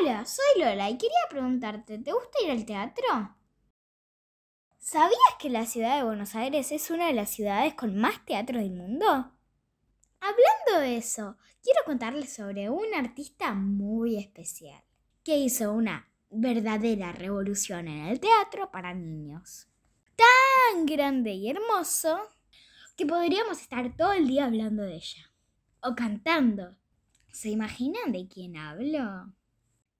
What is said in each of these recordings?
Hola, soy Lola y quería preguntarte, ¿te gusta ir al teatro? ¿Sabías que la ciudad de Buenos Aires es una de las ciudades con más teatros del mundo? Hablando de eso, quiero contarles sobre un artista muy especial que hizo una verdadera revolución en el teatro para niños. Tan grande y hermoso que podríamos estar todo el día hablando de ella o cantando. ¿Se imaginan de quién hablo?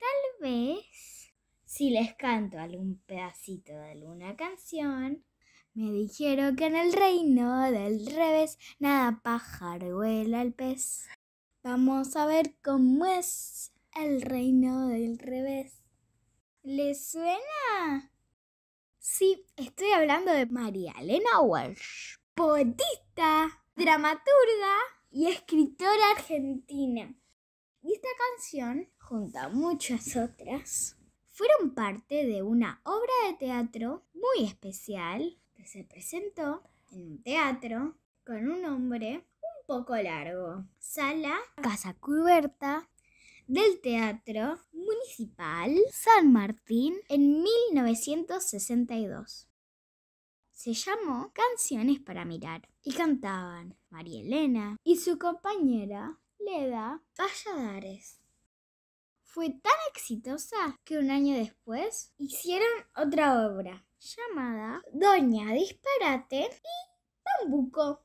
Tal vez, si les canto algún pedacito de alguna canción, me dijeron que en el reino del revés nada pájaro vuela al pez. Vamos a ver cómo es el reino del revés. ¿Les suena? Sí, estoy hablando de María Elena Walsh, poetista, dramaturga y escritora argentina. Y esta canción junto a muchas otras, fueron parte de una obra de teatro muy especial que se presentó en un teatro con un nombre un poco largo. Sala Casa Cubierta del Teatro Municipal San Martín en 1962. Se llamó Canciones para Mirar y cantaban María Elena y su compañera Leda Valladares fue tan exitosa que un año después hicieron otra obra llamada Doña Disparate y Bambuco.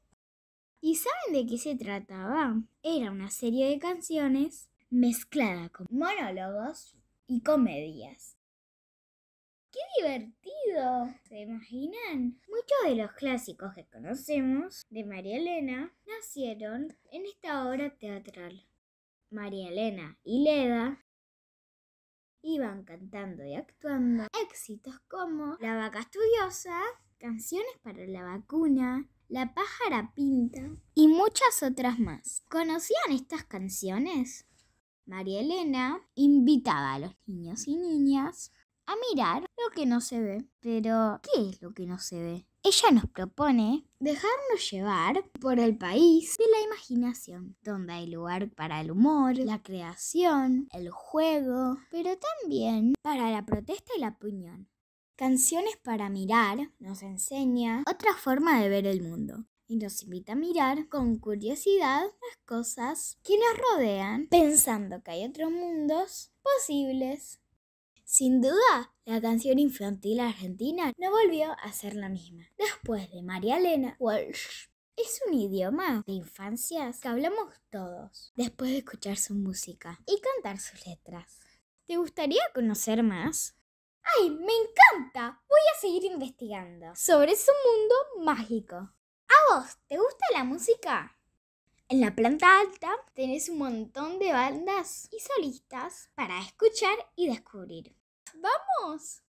¿Y saben de qué se trataba? Era una serie de canciones mezclada con monólogos y comedias. ¡Qué divertido! ¿Se imaginan? Muchos de los clásicos que conocemos de María Elena nacieron en esta obra teatral. María Elena y Leda iban cantando y actuando éxitos como La vaca estudiosa, Canciones para la vacuna, La pájara pinta y muchas otras más. ¿Conocían estas canciones? María Elena invitaba a los niños y niñas a mirar lo que no se ve. Pero, ¿qué es lo que no se ve? Ella nos propone dejarnos llevar por el país de la imaginación, donde hay lugar para el humor, la creación, el juego, pero también para la protesta y la opinión. Canciones para mirar nos enseña otra forma de ver el mundo y nos invita a mirar con curiosidad las cosas que nos rodean, pensando que hay otros mundos posibles. Sin duda, la canción infantil argentina no volvió a ser la misma. Después de María Elena Walsh, es un idioma de infancias que hablamos todos después de escuchar su música y cantar sus letras. ¿Te gustaría conocer más? ¡Ay, me encanta! Voy a seguir investigando sobre su mundo mágico. ¿A vos te gusta la música? En la planta alta tenés un montón de bandas y solistas para escuchar y descubrir. ¡Vamos!